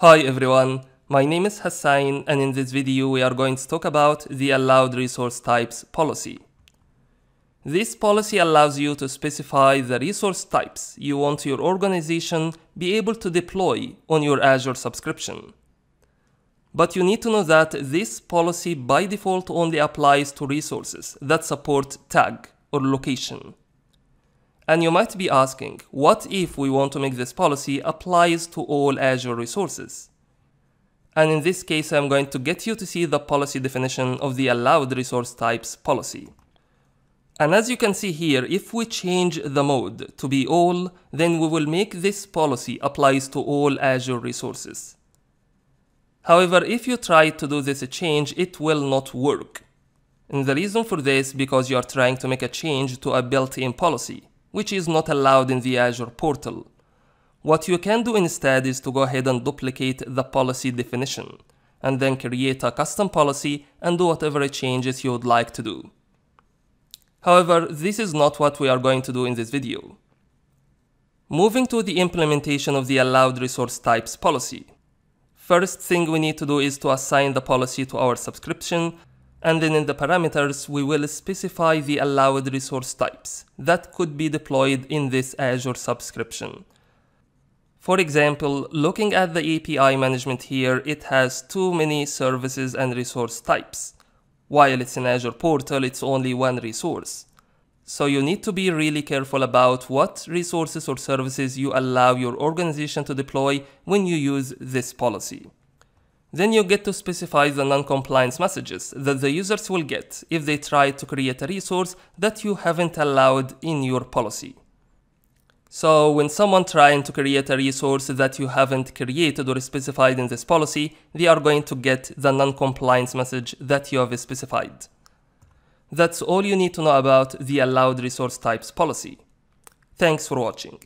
Hi everyone, my name is Hassain and in this video we are going to talk about the Allowed Resource Types policy. This policy allows you to specify the resource types you want your organization be able to deploy on your Azure subscription. But you need to know that this policy by default only applies to resources that support tag or location. And you might be asking, what if we want to make this policy applies to all Azure resources? And in this case, I'm going to get you to see the policy definition of the allowed resource types policy. And as you can see here, if we change the mode to be all, then we will make this policy applies to all Azure resources. However, if you try to do this change, it will not work. And the reason for this is because you are trying to make a change to a built-in policy which is not allowed in the Azure portal. What you can do instead is to go ahead and duplicate the policy definition, and then create a custom policy and do whatever changes you would like to do. However, this is not what we are going to do in this video. Moving to the implementation of the allowed resource types policy. First thing we need to do is to assign the policy to our subscription and then in the parameters, we will specify the allowed resource types that could be deployed in this Azure subscription. For example, looking at the API management here, it has too many services and resource types. While it's an Azure portal, it's only one resource. So you need to be really careful about what resources or services you allow your organization to deploy when you use this policy. Then you get to specify the non-compliance messages that the users will get if they try to create a resource that you haven't allowed in your policy. So when someone trying to create a resource that you haven't created or specified in this policy, they are going to get the non-compliance message that you have specified. That's all you need to know about the allowed resource types policy. Thanks for watching.